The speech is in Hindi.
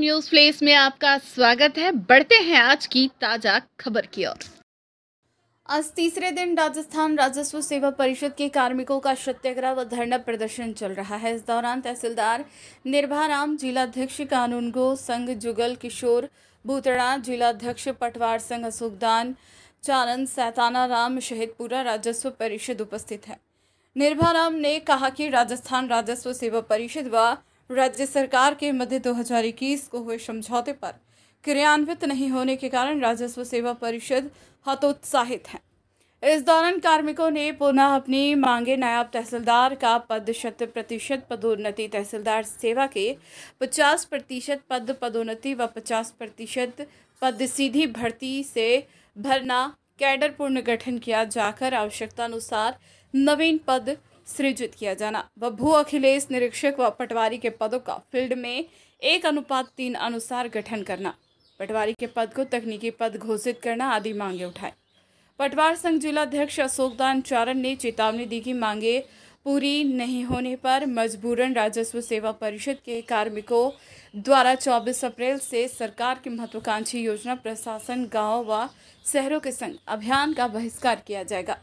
न्यूज प्लेस में आपका स्वागत है बढ़ते हैं आज की ताजा खबर की ओर आज तीसरे दिन राजस्थान राजस्व सेवा परिषद के कार्मिकों का सत्याग्रह व धरना प्रदर्शन चल रहा है इस दौरान तहसीलदार निर्भाराम जिलाध्यक्ष कानूनगो संघ जुगल किशोर भूतड़ा जिलाध्यक्ष पटवार संघ अशोकदान चारण सैताना राम शहीदपुरा राजस्व परिषद उपस्थित है निर्भाराम ने कहा कि राजस्थान राजस्व सेवा परिषद व राज्य सरकार के मध्य 2021 को हुए समझौते पर क्रियान्वित नहीं होने के कारण राजस्व सेवा परिषद हतोत्साहित है इस दौरान कार्मिकों ने पुनः अपनी मांगे नायब तहसीलदार का पद शत प्रतिशत पदोन्नति तहसीलदार सेवा के 50 प्रतिशत पद पदोन्नति व 50 प्रतिशत पद सीधी भर्ती से भरना कैडर पुनर्गठन किया जाकर आवश्यकता अनुसार नवीन पद सृजित किया जाना व भू अखिलेश निरीक्षक व पटवारी के पदों का फील्ड में एक अनुपात तीन अनुसार गठन करना पटवारी के पद को तकनीकी पद घोषित करना आदि मांगे उठाए पटवार संघ जिलाध्यक्ष दान चारण ने चेतावनी दी कि मांगे पूरी नहीं होने पर मजबूरन राजस्व सेवा परिषद के कार्मिकों द्वारा 24 अप्रैल से सरकार की महत्वाकांक्षी योजना प्रशासन गांव व शहरों के संग अभियान का बहिष्कार किया जाएगा